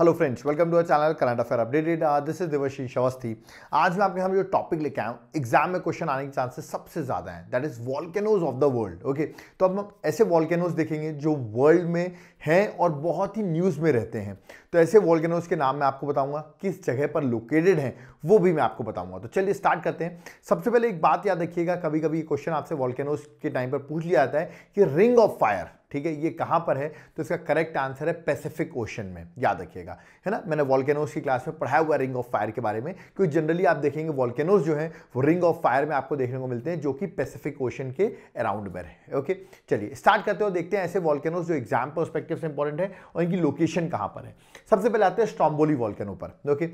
hello friends welcome to our channel current affair updated this is Divashi Awasthi आज मैं आपके सामने जो टॉपिक लेके आया हूँ एग्जाम में क्वेश्चन आने के चांसेस सबसे ज़्यादा हैं that is volcanoes of the world okay तो अब हम ऐसे वॉल्केनोज देखेंगे जो वर्ल्ड में हैं और बहुत ही न्यूज़ में रहते हैं तो ऐसे वॉल्केनोज के नाम मैं आपको बताऊंगा किस जगह पर लोकेटेड हैं वो भी मैं आपको बताऊंगा तो चलिए स्टार्ट करते हैं सबसे पहले एक बात याद रखिएगा कभी कभी क्वेश्चन आपसे वॉल्केनोज के टाइम पर पूछ लिया जाता है कि रिंग ऑफ फायर ठीक है ये कहाँ पर है तो इसका करेक्ट आंसर है पैसिफिक ओशन में याद रखिएगा है ना मैंने वॉल्केनोज की क्लास में पढ़ाया हुआ रिंग ऑफ फायर के बारे में क्योंकि जनरली आप देखेंगे वॉल्केनोज जो है वो रिंग ऑफ फायर में आपको देखने को मिलते हैं जो कि पैसिफिक ओशन के अराउंड में है ओके चलिए स्टार्ट करते हो देखते हैं ऐसे वॉल्केनोज जो एग्जाम परस्पेक्टिव से इंपॉर्टेंट है और इनकी लोकेशन कहाँ पर है सबसे पहले आते हैं स्टॉम्बोली वॉल्केनो पर ओके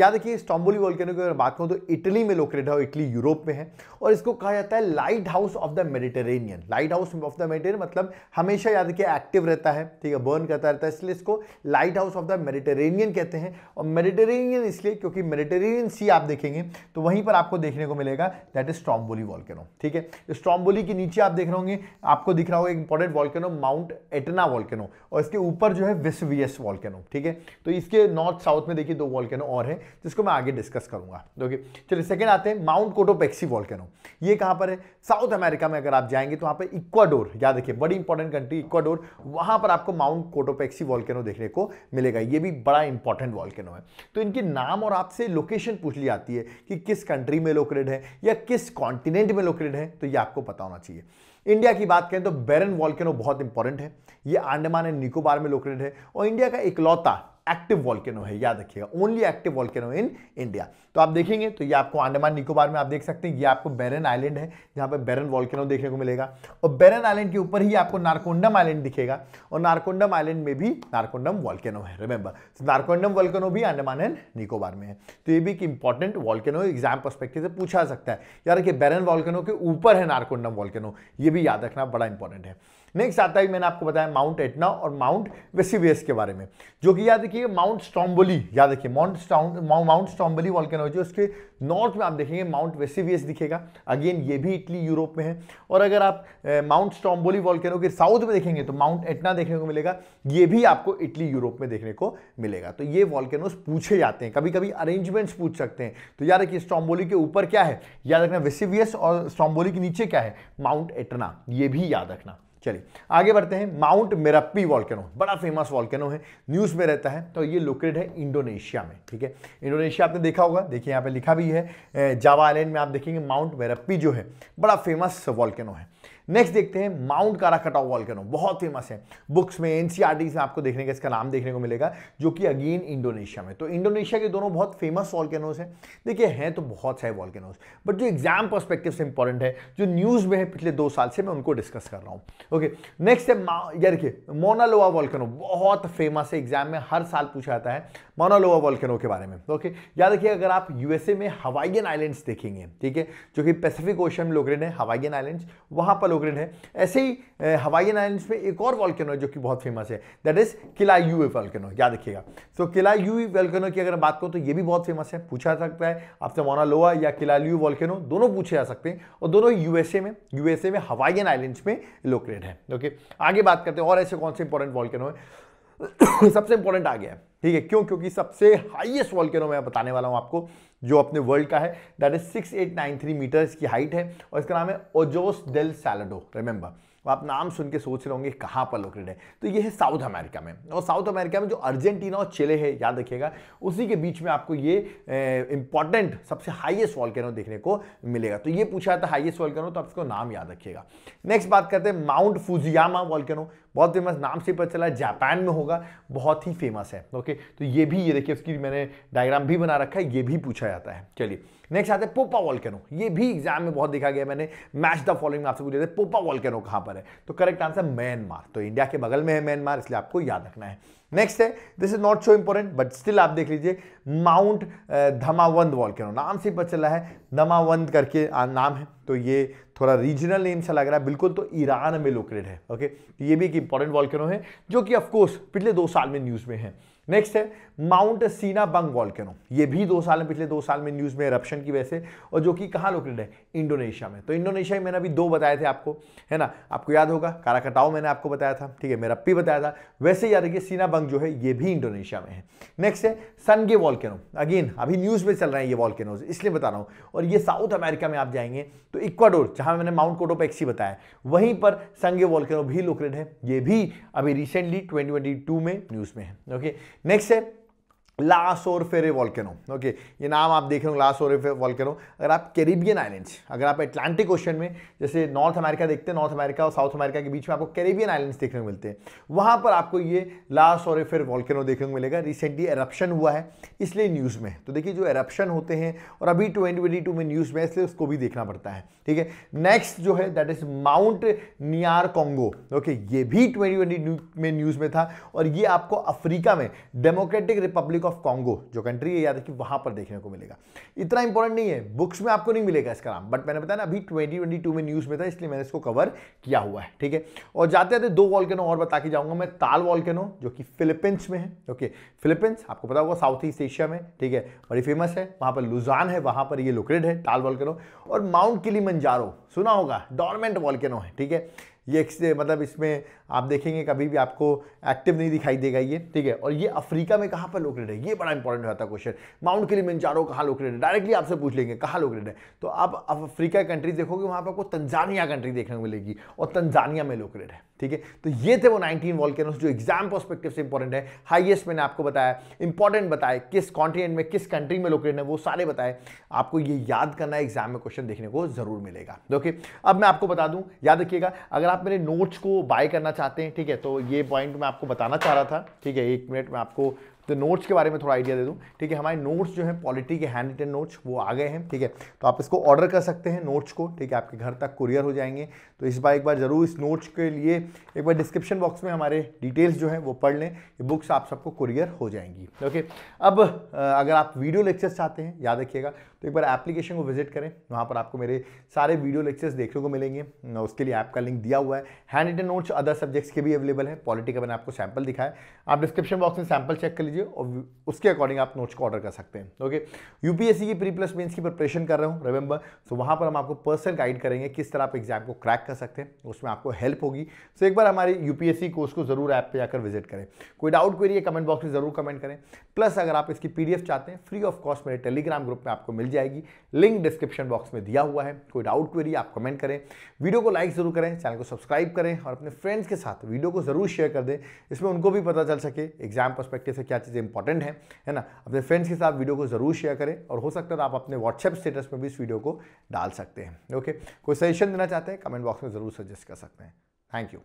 याद रखिए स्टॉम्बोली वॉल्केनो की अगर बात करूँ तो इटली में लोकेटेड है इटली यूरोप में है और इसको कहा जाता है lighthouse of the Mediterranean lighthouse of the Mediterranean मतलब हमें हमेशा याद रखिए एक्टिव रहता है ठीक है बर्न करता रहता है इसलिए इसको lighthouse of the Mediterranean कहते हैं और मेडिटेरेनियन इसलिए क्योंकि मेडिटेरेनियन सी आप देखेंगे तो वहीं पर आपको देखने को मिलेगा दैट इज स्ट्रॉम्बोली वॉल्केनो ठीक है स्ट्रॉम्बोली के नीचे आप देख रहे होंगे आपको दिख रहा होगा important volcano Mount Etna volcano और इसके ऊपर जो है विस्वियस वॉल्केनो ठीक है तो इसके नॉर्थ साउथ में देखिए दो वॉल्केनो और है जिसको मैं आगे डिस्कस करूंगा ओके चलिए सेकेंड आते हैं माउंट कोटोपेक्सी वॉल्केनो ये कहाँ पर है साउथ अमेरिका में अगर आप जाएंगे तो वहाँ पर इक्वाडोर याद देखिए बड़ी इंपॉर्टेंट कंट्री इक्वाडोर वहां पर आपको माउंट कोटोपेक्सी वॉल्केनो देखने को मिलेगा ये भी बड़ा इंपॉर्टेंट वॉल्केनो है तो इनके नाम और आपसे लोकेशन पूछ ली जाती है कि किस कंट्री में लोकेटेड है या किस कॉन्टिनेंट में लोकेटेड है तो ये आपको पता होना चाहिए इंडिया की बात करें तो बैरन वॉल्केनो बहुत इंपॉर्टेंट है ये आंडमान एंड निकोबार में लोकेटेड है और इंडिया का इकलौता एक्टिव वॉल्केनो है याद रखिएगा only active volcano in India तो आप देखेंगे तो ये आपको अंडमान निकोबार में आप देख सकते हैं ये आपको बैरन आइलैंड है जहाँ पर बैरन वॉल्केनो देखने को मिलेगा और बैरन आइलैंड के ऊपर ही आपको नारकोंडम आइलैंड दिखेगा और नारकोंडम आइलैंड में भी नारकोंडम वॉल्केनो है रिमेंबर तो नारकोंडम वॉल्केनो भी अंडमान एंड निकोबार में है तो ये भी एक इंपॉर्टेंट वॉल्केनो एग्जाम परस्पेक्टिव से पूछा सकता है यार बैरन वॉल्केनो के ऊपर है नारकोंडम वॉल्केनो ये भी याद रखना बड़ा इंपॉर्टेंट है नेक्स्ट आता है मैंने आपको बताया माउंट एटना और माउंट वेसिवियस के बारे में जो कि याद रखिए माउंट स्टॉम्बोली याद रखिए Mount Mount Stromboli volcanoes उसके नॉर्थ में आप देखेंगे माउंट वेसिवियस दिखेगा अगेन ये भी इटली यूरोप में है और अगर आप माउंट स्टॉम्बोली वॉल्केनो के साउथ में देखेंगे तो माउंट एटना देखने को मिलेगा ये भी आपको इटली यूरोप में देखने को मिलेगा तो ये वॉल्केनोज पूछे जाते हैं कभी कभी अरेंजमेंट्स पूछ सकते हैं तो याद रखिए स्टॉम्बोली के ऊपर क्या है याद रखना वेसिवियस और स्टॉम्बोली के नीचे क्या है माउंट एटना ये भी याद रखना चलिए आगे बढ़ते हैं माउंट मेरप्पी वॉल्केनो बड़ा फेमस वॉल्केनो है न्यूज़ में रहता है तो ये लोकेट है इंडोनेशिया में ठीक है इंडोनेशिया आपने देखा होगा देखिए यहाँ पे लिखा भी है जावा आइलैंड में आप देखेंगे माउंट मेरप्पी जो है बड़ा फेमस वॉल्केनो है नेक्स्ट देखते हैं माउंट कारा कटाव वॉल्केनो बहुत फेमस है बुक्स में एनसीआरटी e में आपको देखने का इसका नाम देखने को मिलेगा जो कि अगेन इंडोनेशिया में तो इंडोनेशिया के दोनों बहुत फेमस वॉल्केनोज हैं देखिए हैं तो बहुत सारे वॉल्केनोज बट जो एग्जाम परस्पेक्टिव से इंपॉर्टेंट है जो न्यूज़ में है पिछले दो साल से मैं उनको डिस्कस कर रहा हूँ ओके नेक्स्ट है या देखिए मोनालोआ वॉल्केनो बहुत फेमस है एग्जाम में हर साल पूछा जाता है मोनालोवा वॉल्केनो के बारे में ओके याद रखिए अगर आप यूएसए में हवाइयन आइलैंड्स देखेंगे ठीक है जो कि पैसिफिक ओशन में लोकेटेड है हवाइयन आइलैंड्स वहां पर लोग्रिन है ऐसे ही हवाईन आइलैंड में एक और वॉल्केनो है जो कि बहुत फेमस है that is Kilauea volcano याद रखिएगा तो किला यू वॉल्केनो की अगर बात करूँ तो ये भी बहुत फेमस है पूछा जा सकता है आपसे मोनालोआ या किला यू वॉल्केनो दोनों पूछे जा सकते हैं और दोनों यूएसए में यूएसए में हवाईन आइलैंड में लोकेटेड है ओके आगे बात करते हैं और ऐसे कौन से इंपॉर्टेंट वॉल्केनो है सबसे इंपॉर्टेंट आ गया है ठीक है क्यों क्योंकि सबसे हाईएस्ट वॉल्केनो मैं बताने वाला हूं आपको जो अपने वर्ल्ड का है दैट इज 6893 मीटर इसकी हाइट है और इसका नाम है ओजोस डेल सैलडो रिमेंबर आप नाम सुन के सोच रहे होंगे कहाँ पर लोकेटेड है तो ये है साउथ अमेरिका में और साउथ अमेरिका में जो अर्जेंटीना और चिले है याद रखिएगा उसी के बीच में आपको ये इंपॉर्टेंट सबसे हाईएस्ट वॉल्केनो देखने को मिलेगा तो ये पूछा था हाईएस्ट वॉल्केनो तो आप इसको नाम याद रखिएगा नेक्स्ट बात करते हैं माउंट फूजियामा वॉल्केनो बहुत फेमस नाम से पता चला जापान में होगा बहुत ही फेमस है ओके तो ये भी ये देखिए उसकी मैंने डायग्राम भी बना रखा है ये भी पूछा जाता है चलिए नेक्स्ट आते हैं पोपा वॉल्केनो ये भी एग्जाम में बहुत देखा गया मैंने मैच द फॉलोइंग में आपसे पूछा था पोपा वॉल्केनो कहाँ पर है तो करेक्ट आंसर म्यांमार तो इंडिया के बगल में है म्यांमार इसलिए आपको याद रखना है नेक्स्ट है this is not so important but still आप देख लीजिए माउंट धमावंद वॉल्केनो नाम से पता चला है धमावंद करके नाम है तो ये थोड़ा रीजनल नेम सा लग रहा है बिल्कुल तो ईरान में लोकेटेड है ओके तो ये भी एक इंपॉर्टेंट वॉल्केनो है जो कि ऑफकोर्स पिछले दो साल में न्यूज़ में है नेक्स्ट है माउंट सीना बंग वॉल्केनो ये भी दो साल में पिछले दो साल में न्यूज़ में eruption की वजह से और जो कि कहाँ लोकेटेड है इंडोनेशिया में तो इंडोनेशिया में मैंने अभी दो बताए थे आपको है ना आपको याद होगा काराकटाओ मैंने आपको बताया था ठीक है मेरा पी बताया था वैसे याद रखिए सीना बंग जो है ये भी इंडोनेशिया में है नेक्स्ट है सनगे वॉल्केनो अगेन अभी न्यूज़ में चल रहे हैं ये वॉल्केनोज इसलिए बता रहा हूँ और ये साउथ अमेरिका में आप जाएंगे तो इक्वाडोर जहाँ मैंने माउंट कोटो पैक्सी बताया वहीं पर संगे वॉल्केनो भी लोकेटेड है ये भी अभी रिसेंटली ट्वेंटी में न्यूज़ में है ओके Nexe लासोर फेरे वॉल्केनो ओके ये नाम आप देख रहे हो लास और वॉल्केनो अगर आप कैरिबियन आइलैंड्स अगर आप एटलांटिक ओशन में जैसे नॉर्थ अमेरिका देखते हैं नॉर्थ अमेरिका और साउथ अमेरिका के बीच में आपको कैरिबियन आइलैंड्स देखने को मिलते हैं वहाँ पर आपको ये लास और फेर वॉल्केनो देखने को मिलेगा रिसेंटली एरप्शन हुआ है इसलिए न्यूज़ में तो देखिए जो एरप्शन होते हैं और अभी ट्वेंटी में न्यूज़ में इसलिए उसको भी देखना पड़ता है ठीक है नेक्स्ट जो है that is Mount Nyiragongo okay ये भी ट्वेंटी में न्यूज़ में था और ये आपको अफ्रीका में Democratic Republic Republic of Congo जो कंट्री है याद रखिए वहां पर देखने को मिलेगा इतना इंपॉर्टेंट नहीं है बुक्स में आपको नहीं मिलेगा इसका नाम बट मैंने बताया ना अभी ट्वेंटी ट्वेंटी टू में न्यूज़ में था इसलिए मैंने इसको कवर किया हुआ है ठीक है और जाते जाते दो वॉल्केनो और बता के जाऊंगा मैं ताल वॉल्केनो जो कि फिलिपींस में है ओके फिलिपींस आपको पता होगा साउथ ईस्ट एशिया में ठीक है बड़ी फेमस है वहां पर लुजान है वहां पर ये लोकेटेड है ताल वॉल्केनो और माउंट किलीमंजारो सुना होगा डॉर्मेंट वॉल्केनो है ठीक है ये मतलब इसमें आप देखेंगे कभी भी आपको एक्टिव नहीं दिखाई देगा ये ठीक है और ये अफ्रीका में कहाँ पर लोकेट है ये बड़ा इंपॉर्टेंट होता है क्वेश्चन माउंट चारों कहाँ लोकेटेड है डायरेक्टली आपसे पूछ लेंगे कहाँ लोकेटेड है तो आप अफ्रीका कंट्रीज देखोगे वहाँ पर आपको तंजानिया कंट्री देखने को मिलेगी और तंजानिया में लोकेटेड है ठीक है तो ये थे वो 19 वॉल्केनोस जो एग्जाम पर्सपेक्टिव से इंपॉर्टेंट है हाईएस्ट मैंने आपको बताया इंपॉर्टेंट बताया किस कॉन्टिनेंट में किस कंट्री में लोकेटेड है वो सारे बताए आपको ये याद करना है एग्जाम में क्वेश्चन देखने को जरूर मिलेगा ओके अब मैं आपको बता दूं याद रखिएगा अगर आप मेरे नोट्स को बाय करना चाहते हैं ठीक है तो ये पॉइंट मैं आपको बताना चाह रहा था ठीक है एक मिनट में आपको तो नोट्स के बारे में थोड़ा आइडिया दे दूँ ठीक है हमारे नोट्स जो हैं पॉलिटी के हैंड रिटन नोट्स वो आ गए हैं ठीक है तो आप इसको ऑर्डर कर सकते हैं नोट्स को ठीक है आपके घर तक कुरियर हो जाएंगे तो इस बार एक बार ज़रूर इस नोट्स के लिए एक बार डिस्क्रिप्शन बॉक्स में हमारे डिटेल्स जो है वो पढ़ लें ये बुक्स आप सबको कुरियर हो जाएंगी ओके अब अगर आप वीडियो लेक्चर्स चाहते हैं याद रखिएगा तो एक बार एप्लीकेशन को विजिट करें वहाँ पर आपको मेरे सारे वीडियो लेक्चर्स देखने को मिलेंगे उसके लिए ऐप का लिंक दिया हुआ है hand written notes other subjects के भी अवेलेबल है पॉलिटी का मैंने आपको सैम्पल दिखाया आप डिस्क्रिप्शन बॉक्स में सैम्पल चेक कर लीजिए लीजिए और उसके अकॉर्डिंग आप नोट्स को ऑर्डर कर सकते हैं ओके यूपीएससी की प्री प्लस मेन्स की प्रिपरेशन कर रहा हूँ रिमेंबर सो वहाँ पर हम आपको पर्सन गाइड करेंगे किस तरह आप एग्जाम को क्रैक कर सकते हैं उसमें आपको हेल्प होगी सो एक बार हमारे यूपीएससी कोर्स को जरूर ऐप पर जाकर विजिट करें कोई डाउट क्वेरी है कमेंट बॉक्स में जरूर कमेंट करें प्लस अगर आप इसकी पी चाहते हैं फ्री ऑफ कॉस्ट मेरे टेलीग्राम ग्रुप में आपको मिल जाएगी लिंक डिस्क्रिप्शन बॉक्स में दिया हुआ है कोई डाउट क्वेरी आप कमेंट करें वीडियो को लाइक जरूर करें चैनल को सब्सक्राइब करें और अपने फ्रेंड्स के साथ वीडियो को जरूर शेयर कर दें इसमें उनको भी पता चल सके एग्जाम परस्पेक्टिव से क्या चीज़ें इंपॉर्टेंट हैं है ना अपने फ्रेंड्स के साथ वीडियो को ज़रूर शेयर करें और हो सकता है आप अपने व्हाट्सएप स्टेटस में भी इस वीडियो को डाल सकते हैं ओके कोई सजेशन देना चाहते हैं कमेंट बॉक्स में ज़रूर सजेस्ट कर सकते हैं थैंक यू